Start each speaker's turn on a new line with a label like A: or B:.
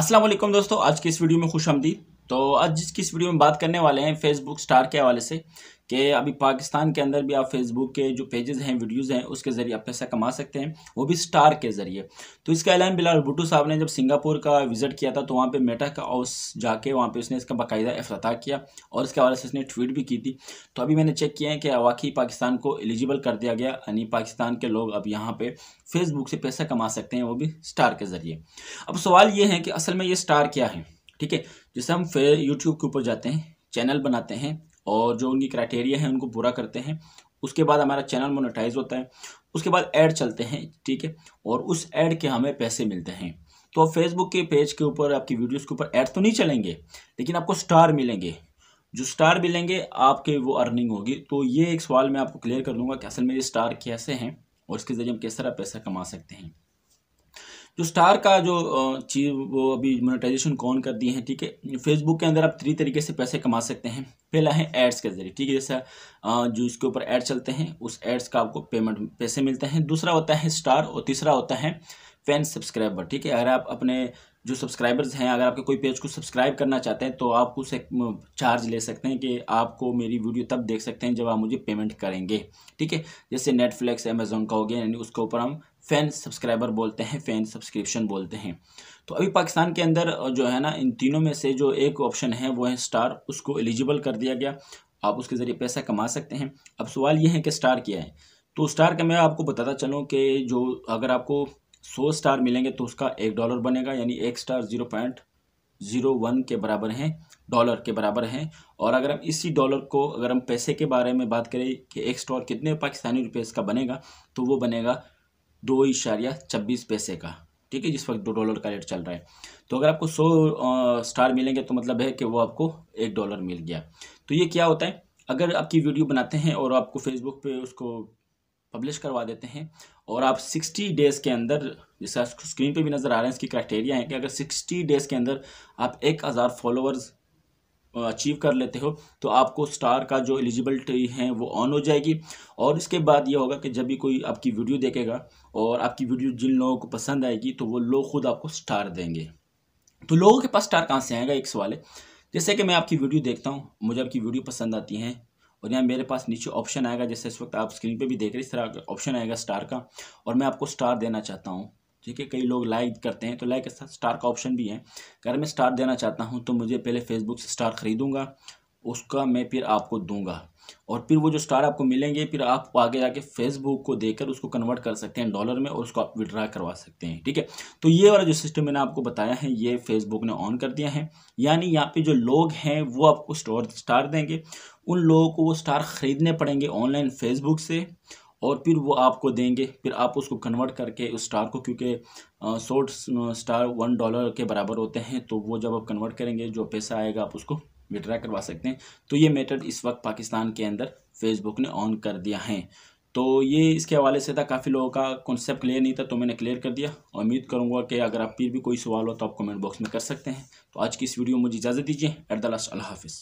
A: असलम दोस्तों आज की इस वीडियो में खुश आमदीद तो आज जिस किस वीडियो में बात करने वाले हैं फेसबुक स्टार के हवाले से कि अभी पाकिस्तान के अंदर भी आप फेसबुक के जो पेजेस हैं वीडियोस हैं उसके ज़रिए आप पैसा कमा सकते हैं वो भी स्टार के ज़रिए तो इसका ऐलान बिलाल भुटू साहब ने जब सिंगापुर का विज़िट किया था तो वहाँ पे मेटा का हाउस जाके वहाँ पे उसने इसका बाकायदा अफ्ताह किया और इसके हवाले से उसने ट्वीट भी की थी तो अभी मैंने चेक किया है कि वाकई पाकिस्तान को एलिजिबल कर दिया गया यानी पाकिस्तान के लोग अब यहाँ पर फेसबुक से पैसा कमा सकते हैं वो भी स्टार के ज़रिए अब सवाल ये है कि असल में ये स्टार क्या है ठीक है जैसे हम फिर यूट्यूब के ऊपर जाते हैं चैनल बनाते हैं और जो उनकी क्राइटेरिया है उनको पूरा करते हैं उसके बाद हमारा चैनल मोनेटाइज होता है उसके बाद ऐड चलते हैं ठीक है और उस ऐड के हमें पैसे मिलते हैं तो फेसबुक के पेज के ऊपर आपकी वीडियोस के ऊपर ऐड तो नहीं चलेंगे लेकिन आपको स्टार मिलेंगे जो स्टार मिलेंगे आपके वो अर्निंग होगी तो ये एक सवाल मैं आपको क्लियर कर दूंगा कि असल में ये स्टार कैसे हैं और इसके ज़रिए हम किस तरह पैसा कमा सकते हैं जो स्टार का जो चीज वो अभी मोनेटाइजेशन कौन कर दिए हैं ठीक है फेसबुक के अंदर आप थ्री तरीके से पैसे कमा सकते हैं पहला है एड्स के जरिए ठीक है जैसा जो इसके ऊपर एड चलते हैं उस एड्स का आपको पेमेंट पैसे मिलते हैं दूसरा होता है स्टार और तीसरा होता है फैन सब्सक्राइबर ठीक है अगर आप अपने जो सब्सक्राइबर्स हैं अगर आपके कोई पेज को सब्सक्राइब करना चाहते हैं तो आप उसे चार्ज ले सकते हैं कि आपको मेरी वीडियो तब देख सकते हैं जब आप मुझे पेमेंट करेंगे ठीक है जैसे नेटफ्लिक्स अमेजोन का हो गया यानी उसके ऊपर हम फ़ैन सब्सक्राइबर बोलते हैं फ़ैन सब्सक्रिप्शन बोलते हैं तो अभी पाकिस्तान के अंदर जो है ना इन तीनों में से जो एक ऑप्शन है वो है स्टार उसको एलिजिबल कर दिया गया आप उसके ज़रिए पैसा कमा सकते हैं अब सवाल ये है कि स्टार क्या है तो स्टार का मैं आपको बताता चलूँ कि जो अगर आपको सौ स्टार मिलेंगे तो उसका एक डॉलर बनेगा यानी एक star zero point zero one के बराबर हैं डॉलर के बराबर हैं और अगर हम इसी डॉलर को अगर हम पैसे के बारे में बात करें कि एक स्टॉल कितने पाकिस्तानी रुपये इसका बनेगा तो वो बनेगा दो इशारिया छब्बीस पैसे का ठीक है जिस वक्त दो डॉलर का रेट चल रहा है तो अगर आपको सौ स्टार मिलेंगे तो मतलब है कि वो आपको एक डॉलर मिल गया तो ये क्या होता है अगर आपकी वीडियो बनाते हैं और आपको फेसबुक पे उसको पब्लिश करवा देते हैं और आप 60 डेज़ के अंदर जैसे स्क्रीन पे भी नज़र आ रहे हैं इसकी क्राइटेरिया है कि अगर 60 डेज़ के अंदर आप एक हज़ार फॉलोअर्स अचीव कर लेते हो तो आपको स्टार का जो एलिजिबिलिटी है वो ऑन हो जाएगी और इसके बाद ये होगा कि जब भी कोई आपकी वीडियो देखेगा और आपकी वीडियो जिन लोगों को पसंद आएगी तो वो लोग खुद आपको स्टार देंगे तो लोगों के पास स्टार कहाँ से आएगा एक सवाल है जैसे कि मैं आपकी वीडियो देखता हूँ मुझे आपकी वीडियो पसंद आती हैं और यहाँ मेरे पास नीचे ऑप्शन आएगा जैसे इस वक्त आप स्क्रीन पे भी देख रहे इस तरह ऑप्शन आएगा स्टार का और मैं आपको स्टार देना चाहता हूँ ठीक है कई लोग लाइक करते हैं तो लाइक के साथ स्टार का ऑप्शन भी है अगर मैं स्टार देना चाहता हूँ तो मुझे पहले फेसबुक से स्टार खरीदूँगा उसका मैं फिर आपको दूंगा और फिर वो जो स्टार आपको मिलेंगे फिर आप आगे जाके फेसबुक को देकर उसको कन्वर्ट कर सकते हैं डॉलर में और उसको आप विड्रा करवा सकते हैं ठीक है तो ये वाला जो सिस्टम मैंने आपको बताया है ये फेसबुक ने ऑन कर दिया है यानी यहाँ पे जो लोग हैं वो आपको स्टोर स्टार देंगे उन लोगों को वो स्टार ख़रीदने पड़ेंगे ऑनलाइन फेसबुक से और फिर वो आपको देंगे फिर आप उसको कन्वर्ट करके उस स्टार को क्योंकि शॉर्ट स्टार वन डॉलर के बराबर होते हैं तो वो जब आप कन्वर्ट करेंगे जो पैसा आएगा आप उसको विड्रा करवा सकते हैं तो ये मेथड इस वक्त पाकिस्तान के अंदर फेसबुक ने ऑन कर दिया है तो ये इसके हवाले से था काफ़ी लोगों का कॉन्सेप्ट क्लियर नहीं था तो मैंने क्लियर कर दिया उम्मीद करूँगा कि अगर आप फिर भी कोई सवाल हो तो आप कमेंट बॉक्स में कर सकते हैं तो आज की इस वीडियो में मुझे इजाज़त दीजिए एट द लास्ट अल्लाह हाफिज़